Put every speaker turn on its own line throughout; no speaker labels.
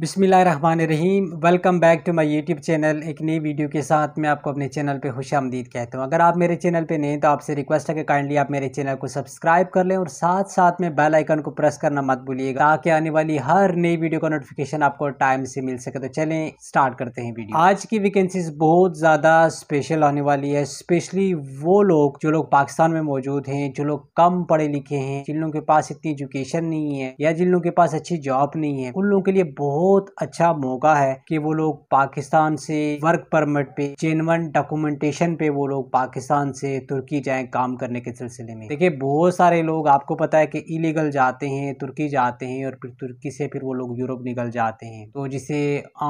बिसमीम welcome back to my YouTube channel एक नई वीडियो के साथ मैं आपको अपने चैनल पे खुश आमदीद कहता हूँ अगर आप मेरे चैनल पे हैं तो आपसे रिक्वेस्ट है कि काइंडली आप मेरे चैनल को सब्सक्राइब कर लें और साथ साथ में बेल आइकन को प्रेस करना मत भूलिएगा ताकि आने वाली हर नई वीडियो का नोटिफिकेशन आपको टाइम से मिल सके तो चले स्टार्ट करते हैं वीडियो आज की वैकेंसीज बहुत ज़्यादा स्पेशल आने वाली है स्पेशली वो लोग जो लोग पाकिस्तान में मौजूद हैं जो लोग कम पढ़े लिखे हैं जिन लोगों के पास इतनी एजुकेशन नहीं है या जिन लोगों के पास अच्छी जॉब नहीं है उन लोगों के लिए बहुत बहुत अच्छा मौका है कि वो लोग पाकिस्तान से वर्क परमिट पे चेन वन डॉक्यूमेंटेशन पे वो लोग पाकिस्तान से तुर्की जाए काम करने के सिलसिले में देखिए बहुत सारे लोग आपको पता है कि इलीगल जाते हैं तुर्की जाते हैं और फिर तुर्की से फिर वो लोग यूरोप निकल जाते हैं तो जिसे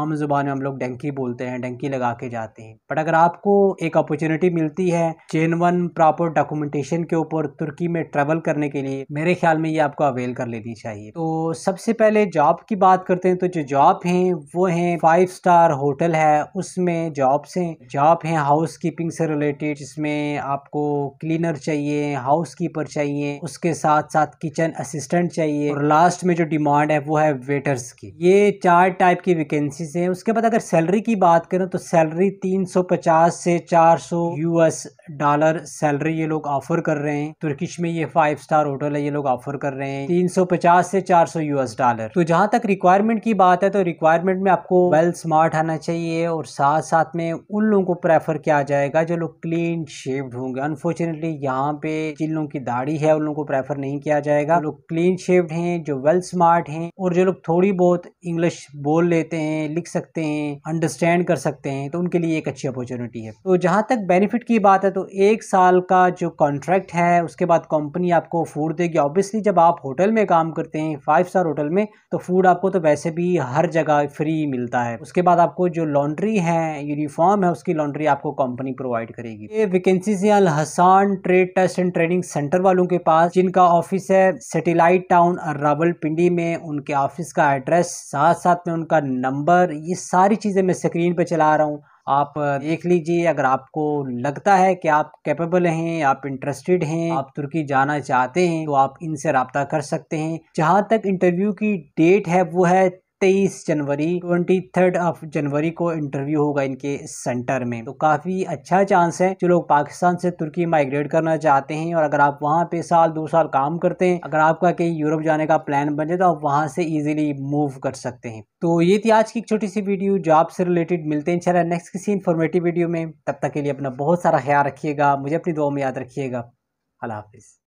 आम जुबान में हम लोग डंकी बोलते हैं डंकी लगा के जाते हैं बट अगर आपको एक अपॉर्चुनिटी मिलती है चेन वन प्रॉपर डॉक्यूमेंटेशन के ऊपर तुर्की में ट्रेवल करने के लिए मेरे ख्याल में ये आपको अवेल कर लेनी चाहिए तो सबसे पहले जॉब की बात करते हैं तो जो जॉब हैं वो हैं फाइव स्टार होटल है उसमें जॉब्स हैं जॉब हैं हाउस कीपिंग से रिलेटेड जिसमें आपको क्लीनर चाहिए हाउस कीपर चाहिए उसके साथ साथ किचन असिस्टेंट चाहिए और लास्ट में जो डिमांड है वो है वेटर्स की ये चार टाइप की वैकेंसीज हैं उसके बाद अगर सैलरी की बात करें तो सैलरी 350 से 400 यूएस डॉलर सैलरी ये लोग ऑफर कर रहे हैं तुर्किश में ये फाइव स्टार होटल है ये लोग ऑफर कर रहे हैं 350 से 400 यूएस डॉलर तो जहाँ तक रिक्वायरमेंट की बात बात है तो रिक्वायरमेंट में आपको वेल स्मार्ट आना चाहिए और साथ साथ में उन लोगों को प्रेफर किया जाएगा जो लोग क्लीन शेव्ड होंगे अनफॉर्चुनेटली यहाँ पे जिन लोगों की दाढ़ी है उन लोगों को प्रेफर नहीं किया जाएगा लोग क्लीन शेव्ड हैं जो वेल स्मार्ट हैं और जो लोग थोड़ी बहुत इंग्लिश बोल लेते हैं लिख सकते हैं अंडरस्टैंड कर सकते हैं तो उनके लिए एक अच्छी अपॉर्चुनिटी है तो जहां तक बेनिफिट की बात है तो एक साल का जो कॉन्ट्रैक्ट है उसके बाद कंपनी आपको फूड देगी ऑब्वियसली जब आप होटल में काम करते हैं फाइव स्टार होटल में तो फूड आपको तो वैसे भी हर जगह फ्री मिलता है उसके बाद आपको जो लॉन्ड्री है यूनिफॉर्म है उसकी लॉन्ड्री आपको कंपनी प्रोवाइड करेगी ये vacancies Al Hasan trade test and training centre वालों के पास जिनका ऑफिस है सेटेलाइट टाउन पिंडी में उनके ऑफिस का एड्रेस साथ साथ में उनका नंबर ये सारी चीज़ें मैं स्क्रीन पर चला रहा हूँ आप देख लीजिए अगर आपको लगता है कि आप कैपेबल हैं आप इंटरेस्टेड हैं आप तुर्की जाना चाहते हैं तो आप इनसे रबता कर सकते हैं जहाँ तक इंटरव्यू की डेट है वो है तेईस जनवरी ट्वेंटी थर्ड ऑफ जनवरी को इंटरव्यू होगा इनके सेंटर में तो काफ़ी अच्छा चांस है जो लोग पाकिस्तान से तुर्की माइग्रेट करना चाहते हैं और अगर आप वहाँ पे साल दो साल काम करते हैं अगर आपका कहीं यूरोप जाने का प्लान बन जाए तो आप वहाँ से ईजिली मूव कर सकते हैं तो ये थी आज की एक छोटी सी वीडियो जॉब से रिलेटेड मिलते हैं चला नेक्स्ट किसी इन्फॉर्मेटिव वीडियो में तब तक के लिए अपना बहुत सारा ख्याल रखिएगा मुझे अपनी दुआ में याद रखिएगा अल्लाह हाफिज़